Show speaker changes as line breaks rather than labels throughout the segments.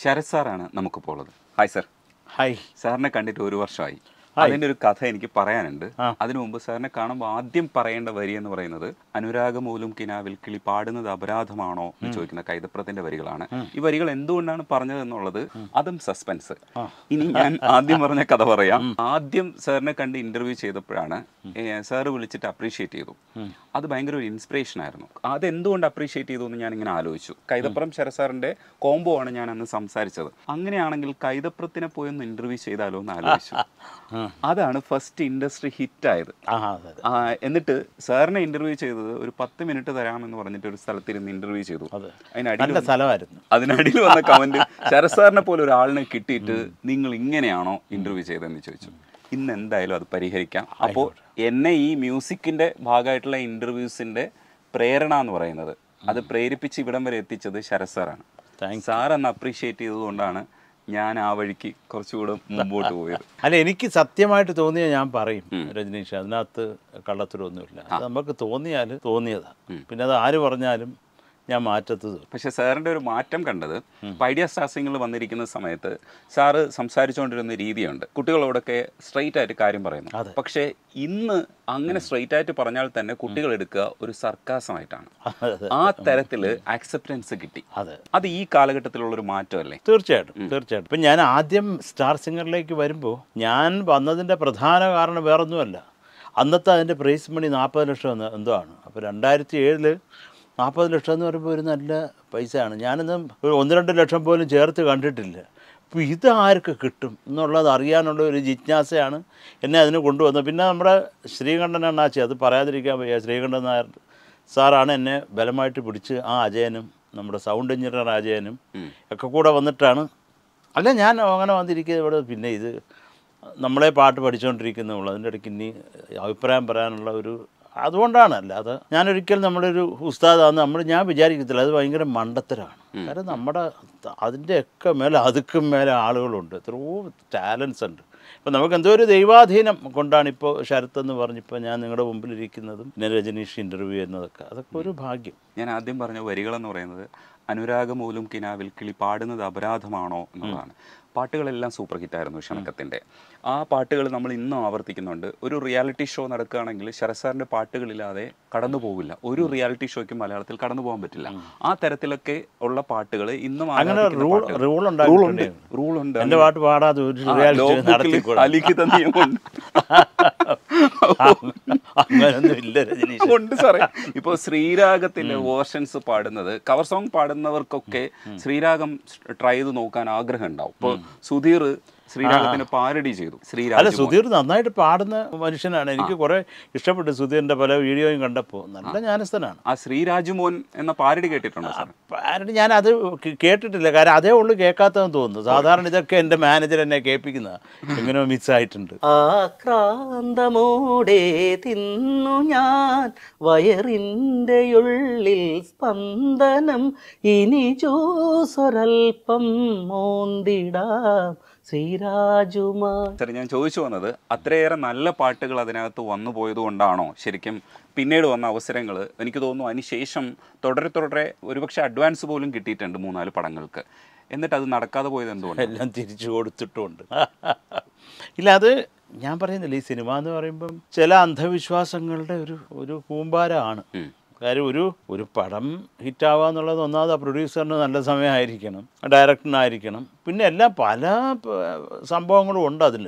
ശരത് സാറാണ് നമുക്കിപ്പോൾ ഉള്ളത് ഹായ് സർ ഹായ് സാറിനെ കണ്ടിട്ട് ഒരു വർഷമായി അതിന്റെ ഒരു കഥ എനിക്ക് പറയാനുണ്ട് അതിനു മുമ്പ് സാറിനെ കാണുമ്പോൾ ആദ്യം പറയേണ്ട വരി എന്ന് പറയുന്നത് അനുരാഗമൂലും കിനാവിൽ കിളി പാടുന്നത് അപരാധമാണോ എന്ന് ചോദിക്കുന്ന കൈതപ്രത്തിന്റെ വരികളാണ് ഈ വരികൾ എന്തുകൊണ്ടാണ് പറഞ്ഞത് എന്നുള്ളത് അതും സസ്പെൻസ് ഇനി ഞാൻ ആദ്യം പറഞ്ഞ കഥ പറയാം ആദ്യം സാറിനെ കണ്ട് ഇന്റർവ്യൂ ചെയ്തപ്പോഴാണ് സാറ് വിളിച്ചിട്ട് അപ്രീഷിയേറ്റ് ചെയ്തു അത് ഭയങ്കര ഒരു ഇൻസ്പിറേഷൻ ആയിരുന്നു അത് എന്തുകൊണ്ട് അപ്രീഷിയേറ്റ് ചെയ്തു എന്ന് ഞാൻ ഇങ്ങനെ ആലോചിച്ചു കൈതപ്പുറം ശരസാറിന്റെ കോംബോ ആണ് ഞാൻ അന്ന് സംസാരിച്ചത് അങ്ങനെയാണെങ്കിൽ കൈതപ്പുറത്തിനെ പോയി ഒന്ന് ഇന്റർവ്യൂ ചെയ്താലോ എന്ന് ആലോചിച്ചു അതാണ് ഫസ്റ്റ് ഇൻഡസ്ട്രി ഹിറ്റ് ആയത് എന്നിട്ട് സാറിനെ ഇന്റർവ്യൂ ചെയ്തത് ഒരു പത്ത് മിനിറ്റ് തരാമെന്ന് പറഞ്ഞിട്ട് ഒരു സ്ഥലത്തിരുന്ന് ഇന്റർവ്യൂ ചെയ്തു അതിനടിയിൽ സ്ഥലമായിരുന്നു വന്ന കമന്റ് ശരസാറിനെ പോലെ ഒരാളിനെ കിട്ടിയിട്ട് നിങ്ങൾ ഇങ്ങനെയാണോ ഇന്റർവ്യൂ ചെയ്തതെന്ന് ചോദിച്ചു ഇന്ന് എന്തായാലും അത് പരിഹരിക്കാം അപ്പോൾ എന്നെ ഈ മ്യൂസിക്കിന്റെ ഭാഗമായിട്ടുള്ള ഇന്റർവ്യൂസിന്റെ പ്രേരണ എന്ന് പറയുന്നത് അത് പ്രേരിപ്പിച്ച് ഇവിടം വരെ എത്തിച്ചത് ശരസാറാണ് സാറാണ് സാർ അന്ന് അപ്രീഷിയേറ്റ്
ചെയ്തതുകൊണ്ടാണ് ഞാൻ ആ വഴിക്ക് കുറച്ചുകൂടെ മുമ്പോട്ട് പോയത് അല്ല എനിക്ക് സത്യമായിട്ട് തോന്നിയ ഞാൻ പറയും രജനീഷ് അതിനകത്ത് കള്ളത്തിലൊന്നുമില്ല നമുക്ക് തോന്നിയാൽ തോന്നിയതാണ് പിന്നെ അത് ആര് പറഞ്ഞാലും ഞാൻ മാറ്റത്തത് പക്ഷേ സാറിൻ്റെ ഒരു മാറ്റം കണ്ടത് ഐഡിയ സ്റ്റാസിങ്ങിൽ
വന്നിരിക്കുന്ന സമയത്ത് സാറ് സംസാരിച്ചുകൊണ്ടിരുന്ന രീതിയുണ്ട് കുട്ടികളോടൊക്കെ സ്ട്രെയിറ്റ് ആയിട്ട് കാര്യം പറയുന്നു പക്ഷേ ഇന്ന് അങ്ങനെ സ്ട്രെയിറ്റ് ആയിട്ട് പറഞ്ഞാൽ തന്നെ കുട്ടികൾ എടുക്കുക ഒരു സർക്കാസമായിട്ടാണ്
ആ തരത്തിൽ ആക്സെപ്റ്റൻസ് കിട്ടി അത് ഈ കാലഘട്ടത്തിലുള്ള ഒരു മാറ്റമല്ലേ തീർച്ചയായിട്ടും തീർച്ചയായിട്ടും ഇപ്പം ഞാൻ ആദ്യം സ്റ്റാർ സിംഗറിലേക്ക് വരുമ്പോൾ ഞാൻ വന്നതിൻ്റെ പ്രധാന കാരണം വേറൊന്നുമല്ല അന്നത്തെ അതിൻ്റെ പ്രൈസ് മണി നാൽപ്പത് ലക്ഷം എന്തോ ആണ് അപ്പോൾ രണ്ടായിരത്തി ഏഴിൽ നാൽപ്പത് ലക്ഷം എന്ന് പറയുമ്പോൾ ഒരു നല്ല പൈസയാണ് ഞാനൊന്നും ഒന്ന് രണ്ട് ലക്ഷം പോലും ചേർത്ത് കണ്ടിട്ടില്ല അപ്പോൾ ആർക്ക് കിട്ടും എന്നുള്ളത് അറിയാനുള്ള ഒരു ജിജ്ഞാസയാണ് എന്നെ അതിന് കൊണ്ടുവന്നത് പിന്നെ നമ്മുടെ ശ്രീകണ്ഠൻ അണ്ണാച്ചി അത് പറയാതിരിക്കാൻ വയ്യ ശ്രീകണ്ഠൻ നായർ സാറാണ് എന്നെ ബലമായിട്ട് പിടിച്ച് ആ അജയനും നമ്മുടെ സൗണ്ട് എഞ്ചിനീയർ അജയനും ഒക്കെ കൂടെ വന്നിട്ടാണ് അല്ല ഞാൻ അങ്ങനെ വന്നിരിക്കുന്നത് ഇവിടെ പിന്നെ ഇത് നമ്മളെ പാട്ട് പഠിച്ചുകൊണ്ടിരിക്കുന്നുള്ളൂ അതിൻ്റെ ഇടയ്ക്ക് ഇനി അഭിപ്രായം പറയാനുള്ള ഒരു അതുകൊണ്ടാണ് അല്ലാതെ ഞാനൊരിക്കൽ നമ്മളൊരു ഉസ്താദാന്ന് നമ്മൾ ഞാൻ വിചാരിക്കത്തില്ല അത് ഭയങ്കര മണ്ടത്തരാണ് കാരണം നമ്മുടെ അതിൻ്റെയൊക്കെ മേലെ അതുക്കും മേലെ ആളുകളുണ്ട് എത്രയോ ടാലൻസ് ഉണ്ട് ഇപ്പം നമുക്ക് എന്തോ ഒരു ദൈവാധീനം കൊണ്ടാണ് ഇപ്പോൾ ശരത്ത് എന്ന് പറഞ്ഞിപ്പോൾ ഞാൻ നിങ്ങളുടെ മുമ്പിലിരിക്കുന്നതും പിന്നെ രജനീഷ് ഇൻ്റർവ്യൂ ചെയ്യുന്നതൊക്കെ അതൊക്കെ ഒരു ഭാഗ്യം ഞാൻ ആദ്യം പറഞ്ഞ വരികളെന്ന് പറയുന്നത് അനുരാഗമൂലും കിനാവിൽ കിളി പാടുന്നത് അപരാധമാണോ
എന്നുള്ളതാണ് പാട്ടുകളെല്ലാം സൂപ്പർ ഹിറ്റായിരുന്നു ഷണക്കത്തിൻ്റെ ആ പാട്ടുകൾ നമ്മൾ ഇന്നും ആവർത്തിക്കുന്നുണ്ട് ഒരു റിയാലിറ്റി ഷോ നടക്കുകയാണെങ്കിൽ ശരസാറിൻ്റെ പാട്ടുകളില്ലാതെ കടന്നു പോകില്ല ഒരു റിയാലിറ്റി ഷോയ്ക്കും മലയാളത്തിൽ കടന്നു പോകാൻ പറ്റില്ല ആ തരത്തിലൊക്കെ ഉള്ള പാട്ടുകൾ ഇന്നും അങ്ങനെ
റൂൾ ഉണ്ട് എൻ്റെ പാട്ട് പാടാതെ
അങ്ങനൊന്നും ഇല്ല ഉണ്ട് സാറേ ഇപ്പോൾ വേർഷൻസ് പാടുന്നത് കവർ സോങ് പാടുന്നവർക്കൊക്കെ ശ്രീരാഗം ട്രൈ ചെയ്ത്
നോക്കാൻ ആഗ്രഹം ഉണ്ടാവും ഇപ്പോൾ
സുധീർ ശ്രീരാഗത്തിനെ പാരഡി ചെയ്തു ശ്രീരാഗ അല്ല സുധീർ
നന്നായിട്ട് പാടുന്ന മനുഷ്യനാണ് എനിക്ക് കുറെ ഇഷ്ടപ്പെട്ടു സുധീറിന്റെ പല വീഡിയോയും കണ്ടപ്പോൾ നല്ല ജ്ഞാനസ്ഥനാണ് ആ ശ്രീരാജുമോൻ എന്ന പാരഡി കേട്ടിട്ടുണ്ടോ പാരഡി ഞാൻ അത് കേട്ടിട്ടില്ല കാരണം അതേ ഉള്ളു കേൾക്കാത്തതെന്ന് തോന്നുന്നു സാധാരണ ഇതൊക്കെ എന്റെ മാനേജർ എന്നെ കേൾപ്പിക്കുന്ന എങ്ങനെയോ മിസ് ആയിട്ടുണ്ട്
ആക്രാന്തമോടെ തിന്നു ഞാൻ വയറിന്റെ ഉള്ളിൽ സ്പന്ദനം ഇനി ജോസൊരൽപ്പം മോന്തിടാം സിറാജുമാർ ഞാൻ ചോദിച്ചു വന്നത് അത്രയേറെ നല്ല പാട്ടുകൾ അതിനകത്ത് വന്നു കൊണ്ടാണോ ശരിക്കും പിന്നീട് വന്ന അവസരങ്ങൾ എനിക്ക് തോന്നുന്നു അതിനുശേഷം തുടരെ തുടരെ ഒരുപക്ഷെ അഡ്വാൻസ് പോലും കിട്ടിയിട്ടുണ്ട് മൂന്നാല് പടങ്ങൾക്ക് എന്നിട്ട് അത്
നടക്കാതെ പോയത് എന്തുകൊണ്ട് എല്ലാം തിരിച്ചു കൊടുത്തിട്ടുണ്ട് ഇല്ല അത് ഞാൻ പറയുന്നില്ല ഈ സിനിമ എന്ന് പറയുമ്പം ചില അന്ധവിശ്വാസങ്ങളുടെ ഒരു ഒരു കൂമ്പാരമാണ് കാര്യം ഒരു ഒരു പടം ഹിറ്റാവുക എന്നുള്ളത് ഒന്നാമത് ആ പ്രൊഡ്യൂസറിന് നല്ല സമയമായിരിക്കണം ഡയറക്ടറിനായിരിക്കണം പിന്നെ എല്ലാം പല സംഭവങ്ങളും ഉണ്ട് അതിൽ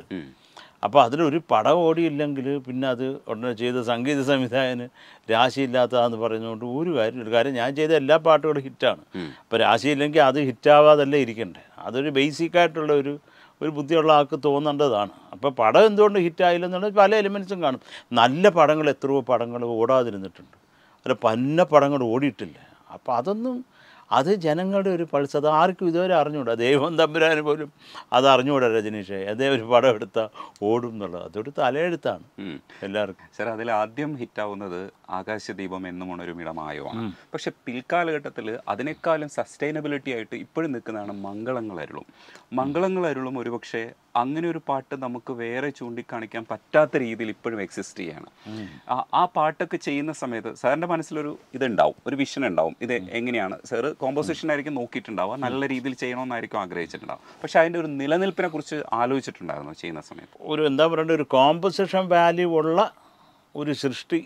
അപ്പോൾ അതിലൊരു പടം ഓടിയില്ലെങ്കിൽ പിന്നെ അത് ഉടനെ ചെയ്ത സംഗീത സംവിധായകന് രാശിയില്ലാത്തതാന്ന് പറയുന്നതുകൊണ്ട് ഒരു കാര്യമില്ല കാര്യം ഞാൻ ചെയ്ത എല്ലാ പാട്ടുകളും ഹിറ്റാണ് അപ്പോൾ രാശിയില്ലെങ്കിൽ അത് ഹിറ്റാവാതല്ലേ ഇരിക്കണ്ടേ അതൊരു ബേസിക്കായിട്ടുള്ള ഒരു ഒരു ബുദ്ധിയുള്ള ആൾക്ക് തോന്നേണ്ടതാണ് അപ്പോൾ പടം എന്തുകൊണ്ട് ഹിറ്റായില്ലെന്നുള്ളത് പല എലിമെൻസും കാണും നല്ല പടങ്ങൾ എത്രയോ പടങ്ങൾ ഓടാതിരുന്നിട്ടുണ്ട് അല്ല പന്ന പടം കൂടെ ഓടിയിട്ടില്ല അപ്പോൾ അതൊന്നും അത് ജനങ്ങളുടെ ഒരു പൾസ് അത് ആർക്കും ഇതുവരെ അറിഞ്ഞുകൂടാ ദൈവം തമ്പുരാന് പോലും അത് അറിഞ്ഞുകൂടാ രജനീഷ് അതേ ഒരു പടം എടുത്താൽ ഓടും എന്നുള്ളത് അതൊരു തലയെടുത്താണ് എല്ലാവർക്കും സാർ അതിൽ ആദ്യം ഹിറ്റാവുന്നത് ആകാശദീപം എന്നും ഉണരും മിടമായോ
പക്ഷെ പിൽക്കാലഘട്ടത്തിൽ അതിനേക്കാളും സസ്റ്റൈനബിലിറ്റി ആയിട്ട് ഇപ്പോഴും നിൽക്കുന്നതാണ് മംഗളങ്ങൾ അരുളും മംഗളങ്ങൾ അരുളും ഒരുപക്ഷെ അങ്ങനെ ഒരു പാട്ട് നമുക്ക് വേറെ ചൂണ്ടിക്കാണിക്കാൻ പറ്റാത്ത രീതിയിൽ ഇപ്പോഴും എക്സിസ്റ്റ് ചെയ്യാണ് ആ പാട്ടൊക്കെ ചെയ്യുന്ന സമയത്ത് സാറിൻ്റെ മനസ്സിലൊരു ഇതുണ്ടാവും ഒരു വിഷൻ ഉണ്ടാവും ഇത് എങ്ങനെയാണ് സാറ് കോമ്പോസിഷൻ ആയിരിക്കും നോക്കിയിട്ടുണ്ടാവുക നല്ല രീതിയിൽ ചെയ്യണമെന്നായിരിക്കും
ആഗ്രഹിച്ചിട്ടുണ്ടാവും പക്ഷെ അതിൻ്റെ ഒരു നിലനിൽപ്പിനെ കുറിച്ച് ആലോചിച്ചിട്ടുണ്ടായിരുന്നു ചെയ്യുന്ന സമയത്ത് ഒരു എന്താ പറയേണ്ട ഒരു കോമ്പോസിഷൻ വാല്യൂ ഉള്ള ഒരു സൃഷ്ടി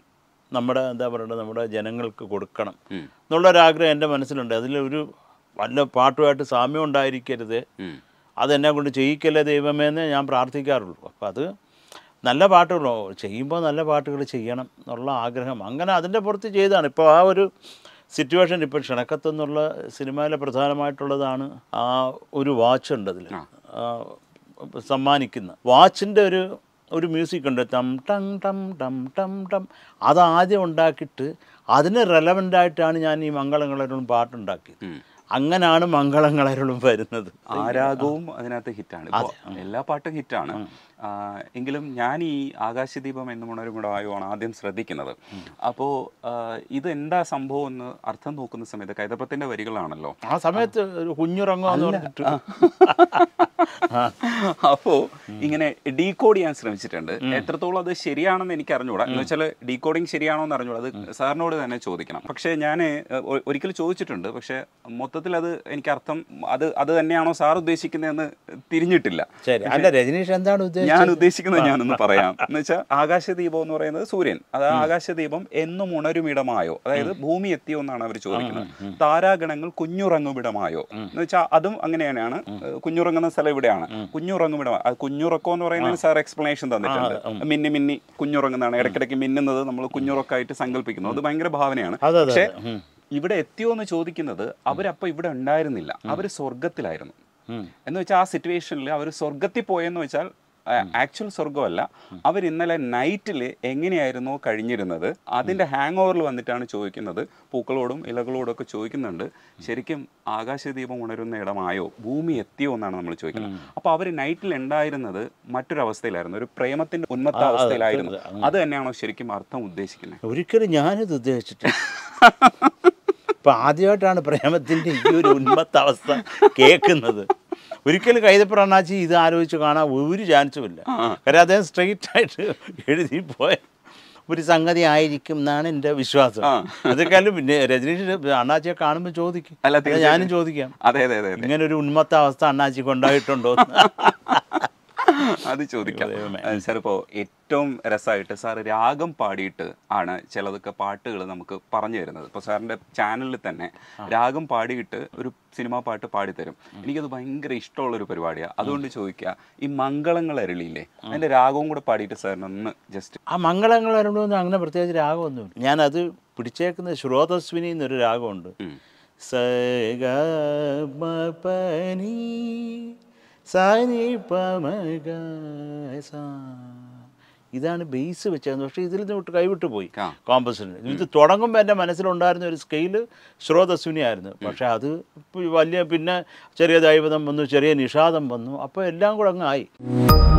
നമ്മുടെ എന്താ പറയേണ്ടത് നമ്മുടെ ജനങ്ങൾക്ക് കൊടുക്കണം എന്നുള്ളൊരാഗ്രഹം എൻ്റെ മനസ്സിലുണ്ട് അതിലൊരു വല്ല പാട്ടുമായിട്ട് സാമ്യം ഉണ്ടായിരിക്കരുത് അതെന്നെ കൊണ്ട് ചെയ്യിക്കല്ലേ ദൈവമേ ഞാൻ പ്രാർത്ഥിക്കാറുള്ളൂ അപ്പോൾ അത് നല്ല പാട്ടുകളോ ചെയ്യുമ്പോൾ നല്ല പാട്ടുകൾ ചെയ്യണം എന്നുള്ള ആഗ്രഹം അങ്ങനെ അതിൻ്റെ പുറത്ത് ചെയ്താണ് ഇപ്പോൾ ആ ഒരു സിറ്റുവേഷൻ ഇപ്പോൾ ക്ഷണക്കത്ത് എന്നുള്ള സിനിമയിലെ പ്രധാനമായിട്ടുള്ളതാണ് ആ ഒരു വാച്ച് ഉണ്ട് അതിൽ സമ്മാനിക്കുന്ന വാച്ചിൻ്റെ ഒരു ഒരു മ്യൂസിക് ഉണ്ട് ടം ടം ടം ടം ടം ടം അതാദ്യം ഉണ്ടാക്കിയിട്ട് അതിന് റെലവൻ്റായിട്ടാണ് ആയിട്ടാണ് ഞാൻ ഈ മംഗളങ്ങളൊരു പാട്ടുണ്ടാക്കിയത് അങ്ങനാണ് മംഗളങ്ങളരുളും വരുന്നത് ആരാഗവും അതിനകത്ത് ഹിറ്റാണ്
എല്ലാ പാട്ടും ഹിറ്റാണ് എങ്കിലും ഞാൻ ഈ ആകാശദീപം എന്നും ഉണരും ആയോ ആദ്യം ശ്രദ്ധിക്കുന്നത് അപ്പോ ഇത് എന്താ സംഭവം എന്ന് അർത്ഥം നോക്കുന്ന സമയത്ത് കൈതപ്പത്തിന്റെ വരികളാണല്ലോ
ആ സമയത്ത് കുഞ്ഞുറങ്ങോ
അപ്പോ ഇങ്ങനെ ഡീകോഡ് ചെയ്യാൻ ശ്രമിച്ചിട്ടുണ്ട് എത്രത്തോളം അത് ശരിയാണെന്ന് എനിക്ക് അറിഞ്ഞുകൂടാ എന്ന് വെച്ചാൽ ഡീകോഡിങ് ശരിയാണോ എന്ന് അറിഞ്ഞുകൂടാ അത് സാറിനോട് തന്നെ ചോദിക്കണം പക്ഷെ ഞാൻ ഒരിക്കൽ ചോദിച്ചിട്ടുണ്ട് പക്ഷെ മൊത്തത്തിൽ അത് എനിക്ക് അർത്ഥം അത് അത് തന്നെയാണോ സാർ ഉദ്ദേശിക്കുന്നതെന്ന് തിരിഞ്ഞിട്ടില്ല അല്ല രജനീഷ്
എന്താണ് ഞാൻ ഉദ്ദേശിക്കുന്നത് ഞാനൊന്ന് പറയാം
എന്ന് വെച്ചാൽ ആകാശദീപം എന്ന് പറയുന്നത് സൂര്യൻ അത് ആകാശദീപം എന്നും ഉണരുമിടമായോ അതായത് ഭൂമി എത്തിയോ എന്നാണ് അവർ ചോദിക്കുന്നത് താരാഗണങ്ങൾ കുഞ്ഞുറങ്ങുമിടമായോ എന്ന് വെച്ചാൽ അതും അങ്ങനെ തന്നെയാണ് കുഞ്ഞുറങ്ങുന്ന സ്ഥലം സ്ഥലം ഇവിടെയാണ് കുഞ്ഞുറങ്ങും ഇവിടെ കുഞ്ഞുറക്കം എന്ന് പറയുന്നതിന് സാർ എക്സ്പ്ലനേഷൻ തന്നിട്ടുണ്ട് മിന്നി മിന്നി കുഞ്ഞുറങ്ങുന്നതാണ് ഇടയ്ക്കിടയ്ക്ക് മിന്നുന്നത് നമ്മൾ കുഞ്ഞുറക്കായിട്ട് സങ്കല്പിക്കുന്നു അത് ഭയങ്കര ഭാവനയാണ് പക്ഷേ ഇവിടെ എത്തിയോ എന്ന് ചോദിക്കുന്നത് അവരപ്പോൾ ഇവിടെ ഉണ്ടായിരുന്നില്ല അവർ സ്വർഗത്തിലായിരുന്നു എന്ന് വെച്ചാൽ ആ സിറ്റുവേഷനിൽ അവർ സ്വർഗത്തിൽ പോയെന്ന് വെച്ചാൽ ആക്ച്വൽ സ്വർഗമല്ല അവർ ഇന്നലെ നൈറ്റിൽ എങ്ങനെയായിരുന്നു കഴിഞ്ഞിരുന്നത് അതിൻ്റെ ഹാങ് ഓവറിൽ വന്നിട്ടാണ് ചോദിക്കുന്നത് പൂക്കളോടും ഇലകളോടും ഒക്കെ ചോദിക്കുന്നുണ്ട് ശരിക്കും ആകാശദീപം ഉണരുന്ന ഇടമായോ ഭൂമി എത്തിയോ എന്നാണ് നമ്മൾ ചോദിക്കുന്നത് അപ്പോൾ അവർ നൈറ്റിൽ ഉണ്ടായിരുന്നത് മറ്റൊരവസ്ഥയിലായിരുന്നു ഒരു പ്രേമത്തിൻ്റെ ഉന്മത്ത അവസ്ഥയിലായിരുന്നു അത്
തന്നെയാണോ ശരിക്കും അർത്ഥം ഉദ്ദേശിക്കുന്നത് ഒരിക്കലും ഞാനിത് ഉദ്ദേശിച്ചിട്ട് ഇപ്പം ആദ്യമായിട്ടാണ് പ്രേമത്തിൻ്റെ ഈ ഒരു ഉന്മത്ത അവസ്ഥ കേൾക്കുന്നത് ഒരിക്കലും കൈതപ്പ് അണ്ണാച്ചി ഇത് ആലോചിച്ച് കാണാൻ ഒരു ചാൻസുമില്ല കാര്യം അദ്ദേഹം സ്ട്രെയിറ്റ് ആയിട്ട് എഴുതി പോയ ഒരു സംഗതി ആയിരിക്കും എന്നാണ് എൻ്റെ വിശ്വാസം അതൊക്കെയാലും പിന്നെ രജനീഷ് അണ്ണാച്ചിയെ കാണുമ്പോൾ ചോദിക്കും ഞാനും ചോദിക്കാം ഇങ്ങനെ ഒരു ഉന്മത്ത അവസ്ഥ അണ്ണാച്ചിക്ക് ഉണ്ടായിട്ടുണ്ടോ അത് ചോദിക്കാം സാർ ഇപ്പോൾ ഏറ്റവും
രസമായിട്ട് സാർ രാഗം പാടിയിട്ട് ആണ് ചിലതൊക്കെ പാട്ടുകൾ നമുക്ക് പറഞ്ഞു തരുന്നത് ഇപ്പോൾ സാറിൻ്റെ ചാനലിൽ തന്നെ രാഗം പാടിയിട്ട് ഒരു സിനിമാ പാട്ട് പാടിത്തരും എനിക്കത് ഭയങ്കര ഇഷ്ടമുള്ളൊരു പരിപാടിയാണ് അതുകൊണ്ട് ചോദിക്കുക ഈ മംഗളങ്ങൾ അരളിയില്ലേ അതിൻ്റെ രാഗവും കൂടെ പാടിയിട്ട് സാറിനൊന്ന്
ജസ്റ്റ് ആ മംഗളങ്ങൾ അരളൊന്നും അങ്ങനെ പ്രത്യേകിച്ച് രാഗമൊന്നും ഞാനത് പിടിച്ചേക്കുന്ന ശ്രോതസ്വിനി എന്നൊരു രാഗമുണ്ട് സഗ പനി സാനി പമഗ ഇതാണ് ബേസ് വെച്ചത് പക്ഷേ ഇതിൽ നിന്ന് കൈവിട്ട് പോയി കോമ്പസിന് ഇത് തുടങ്ങുമ്പോൾ എൻ്റെ മനസ്സിലുണ്ടായിരുന്ന ഒരു സ്കെയില് ശ്രോതസ്വിനിയായിരുന്നു പക്ഷേ അത് വലിയ പിന്നെ ചെറിയ ദൈവതം വന്നു ചെറിയ നിഷാദം വന്നു അപ്പോൾ എല്ലാം കൂടെ അങ്ങ് ആയി